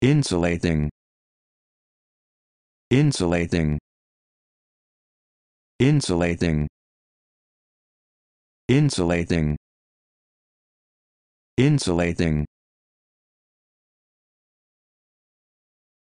insulating insulating insulating insulating insulating